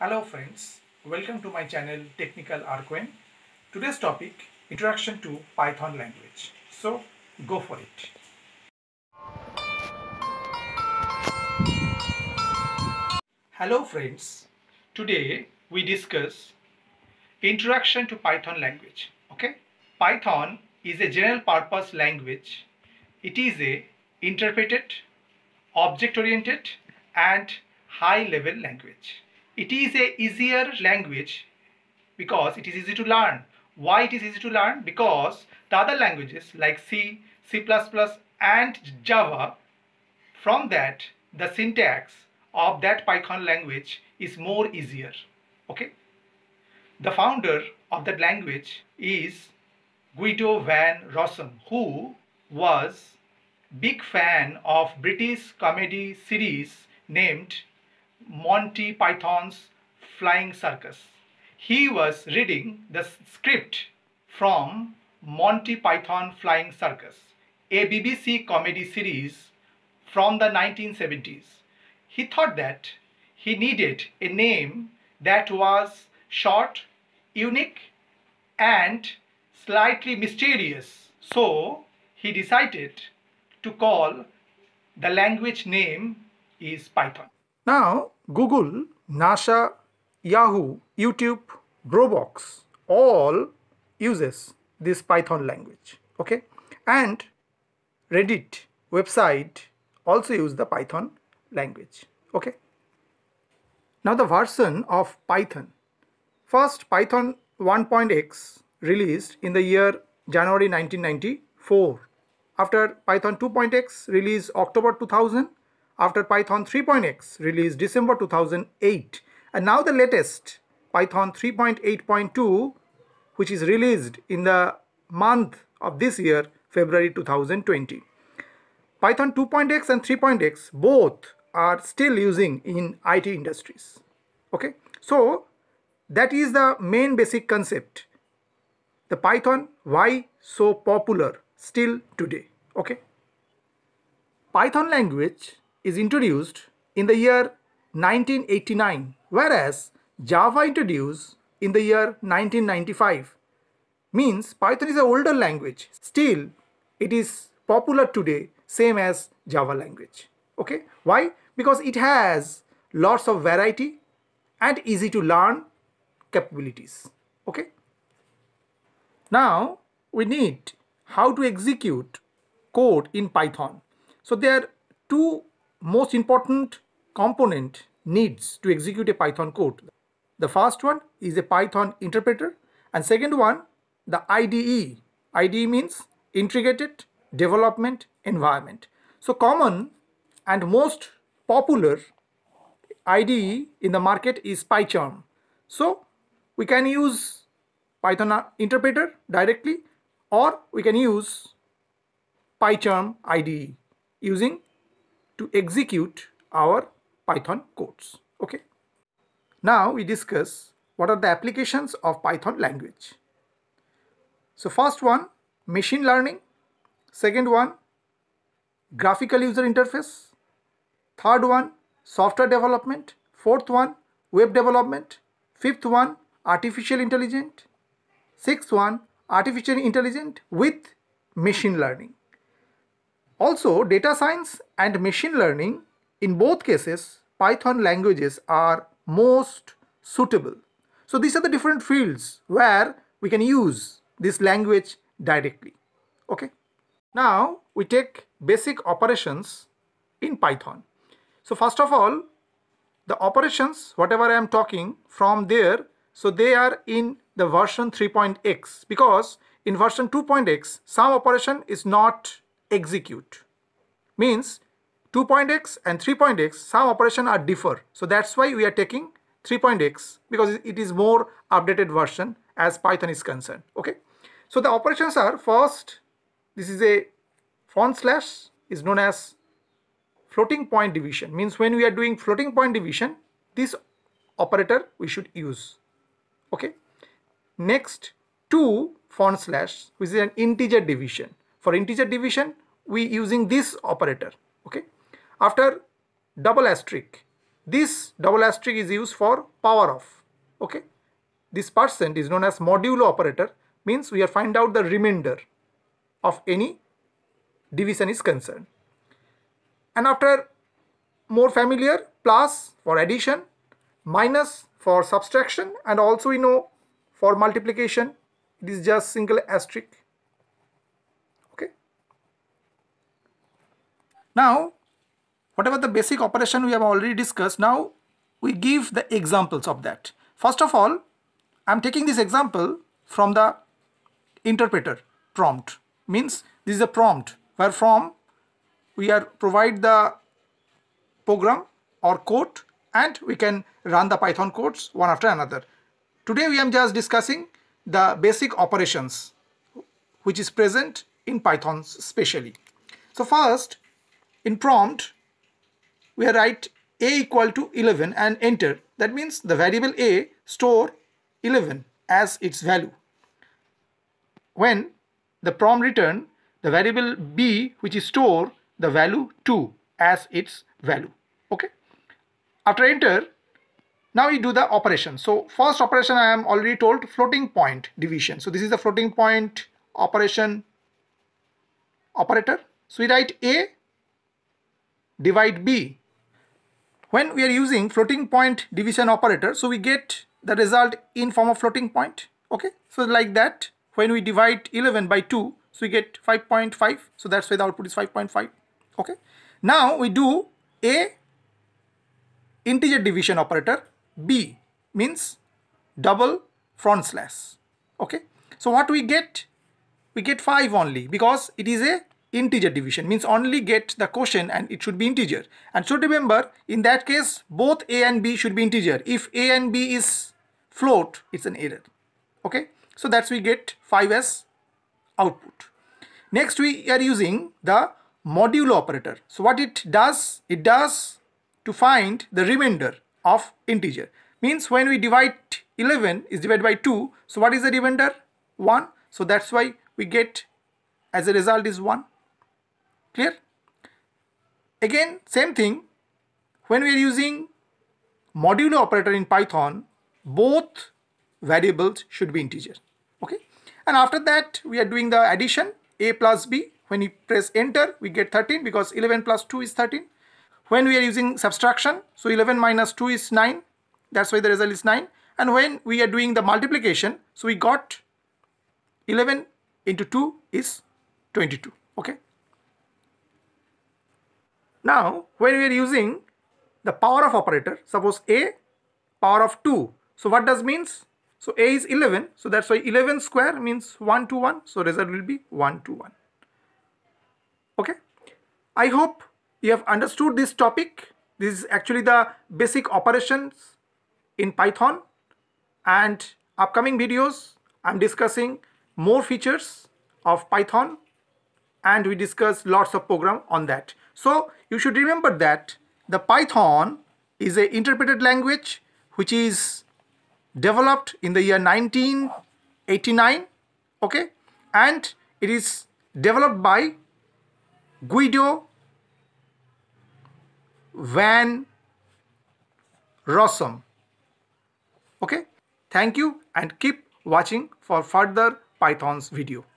Hello friends, welcome to my channel Technical Arquen. Today's topic, Introduction to Python language. So, go for it. Hello friends, today we discuss Introduction to Python language. Okay, Python is a general purpose language. It is a interpreted, object-oriented and high-level language it is a easier language because it is easy to learn why it is easy to learn because the other languages like c c++ and java from that the syntax of that python language is more easier okay the founder of that language is guido van rossum who was big fan of british comedy series named Monty Python's Flying Circus. He was reading the script from Monty Python Flying Circus, a BBC comedy series from the 1970s. He thought that he needed a name that was short, unique, and slightly mysterious. So he decided to call the language name is Python. Now Google, NASA, Yahoo, YouTube, Roblox all uses this Python language. Okay, and Reddit website also use the Python language. Okay. Now the version of Python. First, Python 1.x released in the year January 1994. After Python 2.x released October 2000 after Python 3.x released December 2008. And now the latest, Python 3.8.2, which is released in the month of this year, February 2020. Python 2.x and 3.x both are still using in IT industries. Okay, so that is the main basic concept. The Python, why so popular still today. Okay. Python language is introduced in the year 1989, whereas Java introduced in the year 1995. Means Python is an older language. Still, it is popular today, same as Java language. Okay, why? Because it has lots of variety and easy to learn capabilities. Okay. Now we need how to execute code in Python. So there are two most important component needs to execute a Python code. The first one is a Python interpreter and second one the IDE. IDE means integrated development environment. So common and most popular IDE in the market is PyCharm. So we can use Python interpreter directly or we can use PyCharm IDE using to execute our Python codes. Okay. Now we discuss what are the applications of Python language. So first one, machine learning. Second one, graphical user interface. Third one, software development. Fourth one, web development. Fifth one, artificial intelligence. Sixth one, artificial intelligence with machine learning. Also, data science and machine learning, in both cases, Python languages are most suitable. So these are the different fields where we can use this language directly. Okay. Now we take basic operations in Python. So first of all, the operations, whatever I am talking from there, so they are in the version 3.x because in version 2.x, some operation is not execute. Means 2.x and 3.x, some operation are differ. So that's why we are taking 3.x because it is more updated version as Python is concerned. Okay. So the operations are first, this is a front slash is known as floating point division. Means when we are doing floating point division, this operator we should use. Okay. Next, 2 front slash which is an integer division. For integer division, we using this operator okay after double asterisk this double asterisk is used for power off okay this percent is known as modulo operator means we are find out the remainder of any division is concerned and after more familiar plus for addition minus for subtraction and also we know for multiplication it is just single asterisk Now, whatever the basic operation we have already discussed, now we give the examples of that. First of all, I'm taking this example from the interpreter prompt. Means this is a prompt where from we are provide the program or code and we can run the Python codes one after another. Today we am just discussing the basic operations which is present in Python specially. So first in prompt, we write a equal to 11 and enter. That means the variable a store 11 as its value. When the prompt return, the variable b which is store the value 2 as its value. Okay. After enter, now we do the operation. So first operation I am already told floating point division. So this is the floating point operation operator. So we write a divide b. When we are using floating point division operator, so we get the result in form of floating point. Okay, so like that, when we divide 11 by 2, so we get 5.5. So that's why the output is 5.5. Okay, now we do a integer division operator b means double front slash okay so what we get we get 5 only because it is a integer division means only get the quotient and it should be integer and so remember in that case both a and b should be integer if a and b is float it's an error okay so that's we get 5 as output next we are using the modulo operator so what it does it does to find the remainder of integer means when we divide 11 is divided by 2 so what is the remainder 1 so that's why we get as a result is 1 clear again same thing when we are using modulo operator in python both variables should be integer okay and after that we are doing the addition a plus b when we press enter we get 13 because 11 plus 2 is 13 when we are using subtraction so 11 minus 2 is 9 that's why the result is 9 and when we are doing the multiplication so we got 11 into 2 is 22 okay now, when we are using the power of operator, suppose A power of 2. So what does means? So A is 11. So that's why 11 square means 1 to 1. So result will be 1 to 1. Okay. I hope you have understood this topic. This is actually the basic operations in Python. And upcoming videos, I'm discussing more features of Python and we discuss lots of program on that. So you should remember that the Python is an interpreted language which is developed in the year 1989 okay and it is developed by Guido Van Rossum okay thank you and keep watching for further python's video